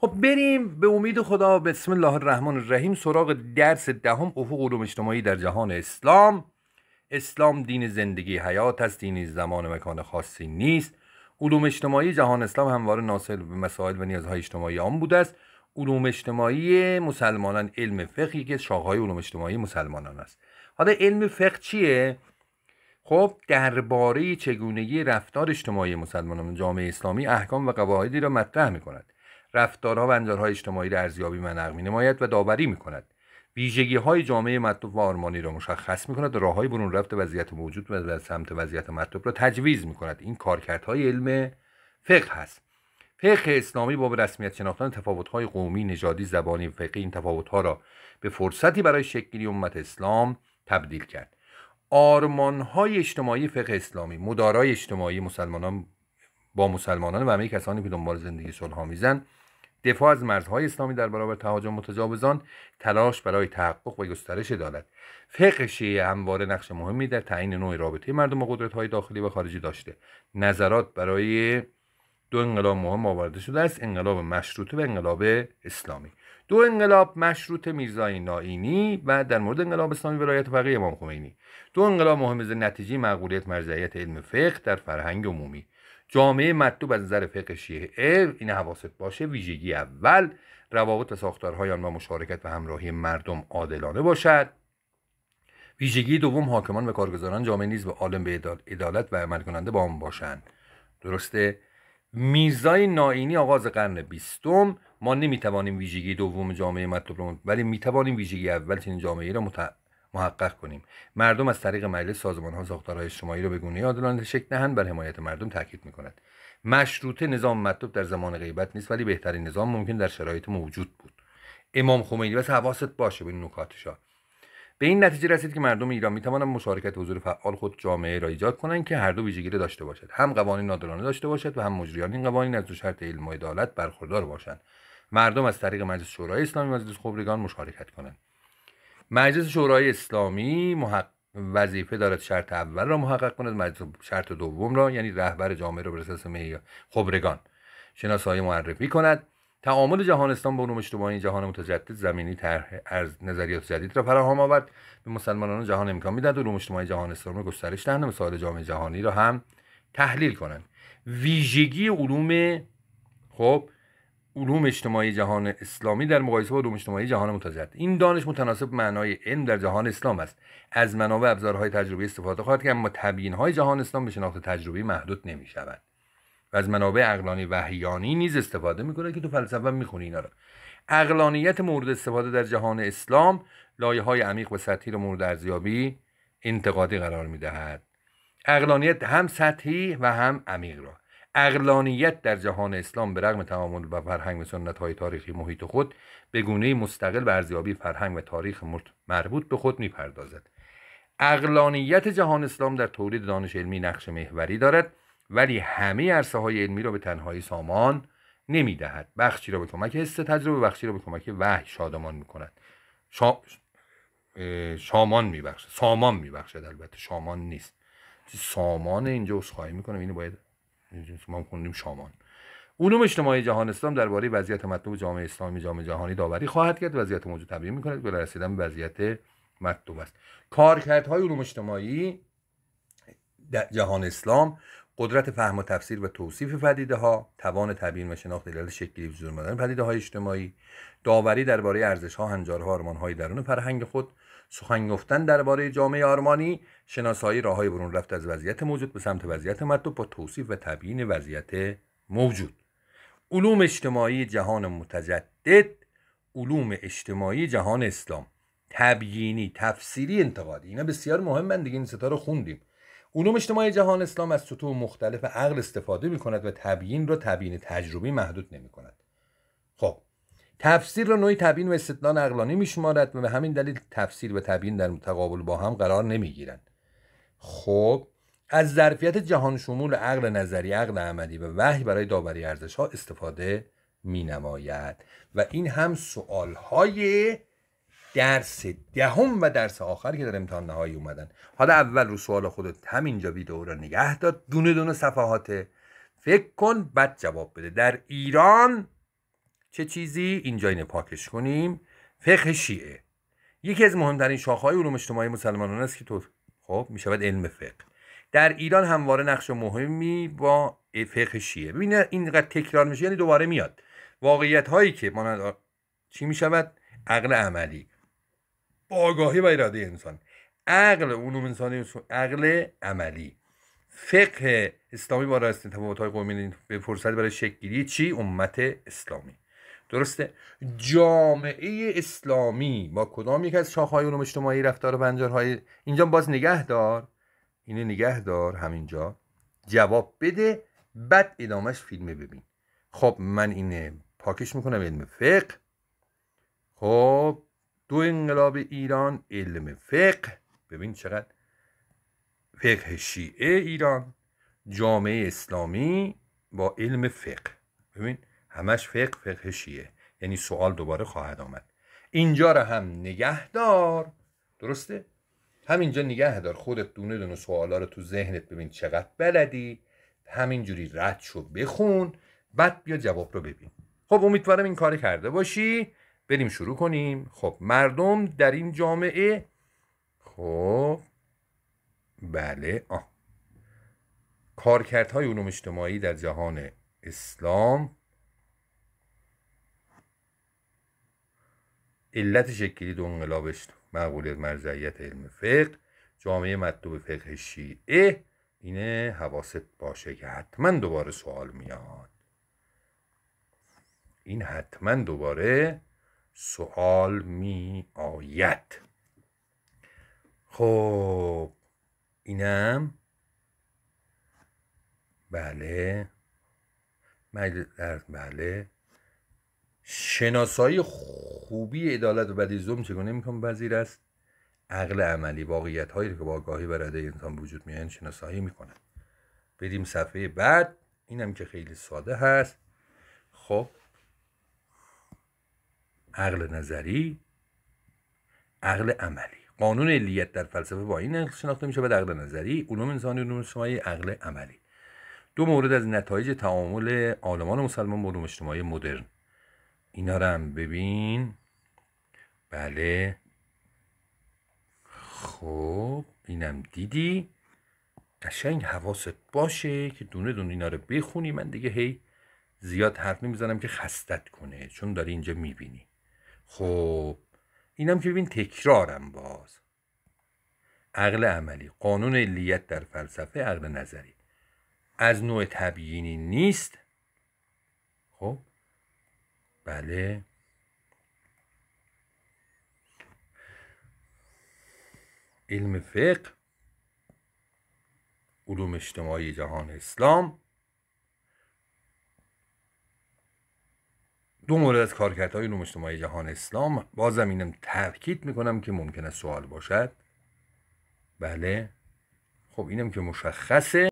خب بریم به امید خدا بسم الله الرحمن الرحیم سراغ درس دهم افق علوم اجتماعی در جهان اسلام اسلام دین زندگی حیات است دینی زمان و مکان خاصی نیست علوم اجتماعی جهان اسلام همواره ناصر به مسائل و نیازهای اجتماعی آن بوده است علوم اجتماعی مسلمانان علم فقه که از علوم اجتماعی مسلمانان است حالا علم فقه چیه خب درباره چگونگی رفتار اجتماعی مسلمانان جامعه اسلامی احکام و قواعدی را مطرح می رفتارها و انجارهای اجتماعی را ارزیابی و نقد نماید و داوری کند ویژگی های جامعه مطلوب و آرمانی را مشخص می کند راههای برون رفت وضعیت موجود و در سمت وضعیت مطلوب را تجویز می کند این کارکردهای علم فقه هست فقه اسلامی با به رسمیت شناختن تفاوت‌های قومی، نژادی، زبانی و فقهی این تفاوت‌ها را به فرصتی برای شکلی امت اسلام تبدیل کرد. آرمان‌های اجتماعی فقه اسلامی، مدارای اجتماعی مسلمانان با مسلمانان و همه کسانی که دنبال زندگی میزن، دفاع از مرزهای اسلامی در برابر تهاجم متجاوزان تلاش برای تحقق و گسترش دارد. فقه شیعه همواره نقش مهمی در تعیین نوع رابطه مردم با های داخلی و خارجی داشته نظرات برای دو انقلاب مهم آورده شده است انقلاب مشروطه و انقلاب اسلامی دو انقلاب مشروط میرزای نائینی و در مورد انقلاب اسلامی ولایت فقیه امام خمینی دو انقلاب مهم نتیجه مقبولیت مرجعیت علم فقه در فرهنگ عمومی جامعه مطلوب از نظر فقه شیعه این حواست باشه ویژگی اول روابط ساختارهای آن با مشارکت و همراهی مردم عادلانه باشد ویژگی دوم حاکمان و کارگزاران جامعه نیز به عالم به عدالت و عمل کننده با آن باشند درسته میزای ناینی آغاز قرن بیستم ما نمیتوانیم ویژگی دوم جامعه مطلوب را ولی میتوانیم ویژگی اول چنین جامعه را محقق کنیم مردم از طریق مجلس سازمان ها ساختارهای اجتماعی را به گونه عادلانه شکل دهند بر حمایت مردم تاکید میکند مشروطه نظام مطلوب در زمان غیبت نیست ولی بهترین نظام ممکن در شرایط موجود بود امام خمینی بس حواست باشه به نکاتشا به این نتیجه رسید که مردم ایران می توانند مشارکت حضور فعال خود جامعه را ایجاد کنند که هر دو ویژگی داشته باشد هم قوانین عادلانه داشته باشد و هم مجریان این قوانین از دو شرط علم و عدالت برخوردار باشند مردم از طریق مجلس شورای اسلامی و مجلس خبرگان مشارکت کنند مجلس شورای اسلامی وظیفه دارد شرط اول را محقق کند مجلس شرط دوم را یعنی رهبر جامعه را به اساس خبرگان شناسایی معرفی کند تعامل جهان اسلام با علوم اجتماعی جهان متجدد زمینی طرح از نظریات جدید را فراهم آورد به مسلمانان جهان امکان میدهد علوم اجتماعی جهان اسلام را گسترش دهند مسائل جامعه جهانی را هم تحلیل کنند ویژگی علوم خب علوم اجتماعی جهان اسلامی در مقایسه با علوم اجتماعی جهان متجدد این دانش متناسب معنای علم در جهان اسلام است از منابع ابزارهای تجربی استفاده خواهد که اما تبیینهای جهان اسلام به شناخت تجربی محدود شود و از منابع اقلانی وحیانی نیز استفاده میکنه که تو فلسفه خونی اینا را اقلانیت مورد استفاده در جهان اسلام لایه های عمیق و سطحی را مورد ارزیابی انتقادی قرار دهد اقلانیت هم سطحی و هم عمیق را اقلانیت در جهان اسلام به رغم تعامل و فرهنگ و سنت های تاریخی محیط خود به گونه مستقل به ارزیابی فرهنگ و تاریخ مربوط به خود میپردازد اقلانیت جهان اسلام در تولید دانش علمی نقش محوری دارد ولی همه عرصه های علمی را به تنهایی سامان نمیدهد بخشی را به کمک حس تجربه بخشی را به کمک وحی شادمان میکند شا... شامان میبخشد سامان میبخشد البته شامان نیست سامان اینجا اسخای میکنم اینو باید ما شامان علوم اجتماعی جهان اسلام درباره وضعیت مطلوب جامعه اسلامی جامعه جهانی داوری خواهد کرد وضعیت موجود تبیین میکند به رسیدن وضعیت مطلوب است کارکردهای علوم اجتماعی در جهان اسلام قدرت فهم و تفسیر و توصیف پدیده ها توان تبیین و شناخت علل شکلی وجود مدن پدیده های اجتماعی داوری درباره ارزش ها هنجارها آرمان های درون فرهنگ خود سخن گفتن درباره جامعه آرمانی شناسایی راههای برون رفت از وضعیت موجود به سمت وضعیت مطلوب با توصیف و تبیین وضعیت موجود علوم اجتماعی جهان متجدد علوم اجتماعی جهان اسلام تبیینی تفسیری انتقادی اینا بسیار مهمن دیگه این ستا رو خوندیم علوم اجتماعی جهان اسلام از سطوح مختلف عقل استفاده می کند و تبیین را تبیین تجربی محدود نمی کند خب تفسیر را نوعی تبیین و استدلال عقلانی میشمارد و به همین دلیل تفسیر و تبیین در متقابل با هم قرار نمیگیرند خب از ظرفیت جهان شمول عقل نظری عقل عملی و وحی برای داوری ارزش ها استفاده می نماید و این هم سوال های درس دهم ده و درس آخر که در امتحان نهایی اومدن حالا اول رو سوال خودت همینجا ویدئو را نگه داد دونه دونه صفحات فکر کن بعد جواب بده در ایران چه چیزی اینجا اینه پاکش کنیم فقه شیعه یکی از مهمترین شاخهای علوم اجتماعی مسلمانان است که تو خب میشود علم فقه در ایران همواره نقش مهمی با فقه شیعه ببین اینقدر تکرار میشه یعنی دوباره میاد واقعیت هایی که مانند چی میشود عقل عملی با آگاهی و اراده انسان عقل علوم انسانی عقل عملی فقه اسلامی با راستین تفاوت‌های قومی به فرصت برای شکل چی امت اسلامی درسته جامعه اسلامی با کدام یک از شاخهای علوم اجتماعی رفتار و بنجارهای اینجا باز نگه دار اینه نگه دار همینجا جواب بده بعد ادامهش فیلمه ببین خب من اینه پاکش میکنم علم فقه خب دو انقلاب ایران علم فقه ببین چقدر فقه شیعه ایران جامعه اسلامی با علم فقه ببین همش فقه فقهشیه یعنی سوال دوباره خواهد آمد اینجا را هم نگه دار درسته همینجا نگه دار خودت دونه دونه سوالا رو تو ذهنت ببین چقدر بلدی همینجوری رد شو بخون بعد بیا جواب رو ببین خب امیدوارم این کار کرده باشی بریم شروع کنیم خب مردم در این جامعه خب بله آه کارکردهای علوم اجتماعی در جهان اسلام علت شکلی دو انقلابش معقولیت مرجعیت علم فقه جامعه مطلوب فقه شیعه اینه حواست باشه که حتما دوباره سوال میاد این حتما دوباره سوال می آید خب اینم بله مجلس بله شناسایی خوبی عدالت و بدی ظلم چگونه میکنم وزیر است عقل عملی واقعیت هایی که با آگاهی و انسان وجود میان شناسایی میکنن بریم صفحه بعد اینم که خیلی ساده هست خب عقل نظری عقل عملی قانون علیت در فلسفه با این شناخته میشه بعد عقل نظری علوم انسانی علوم اجتماعی عقل عملی دو مورد از نتایج تعامل عالمان مسلمان با علوم اجتماعی مدرن اینا رو هم ببین بله خب اینم دیدی قشنگ حواست باشه که دونه دونه اینا رو بخونی من دیگه هی زیاد حرف نمیزنم که خستت کنه چون داری اینجا میبینی خب اینم که ببین تکرارم باز عقل عملی قانون علیت در فلسفه عقل نظری از نوع تبیینی نیست خب بله علم فقه علوم اجتماعی جهان اسلام دو مورد از کارکردهای علوم اجتماعی جهان اسلام بازم اینم تاکید میکنم که ممکنه سوال باشد بله خب اینم که مشخصه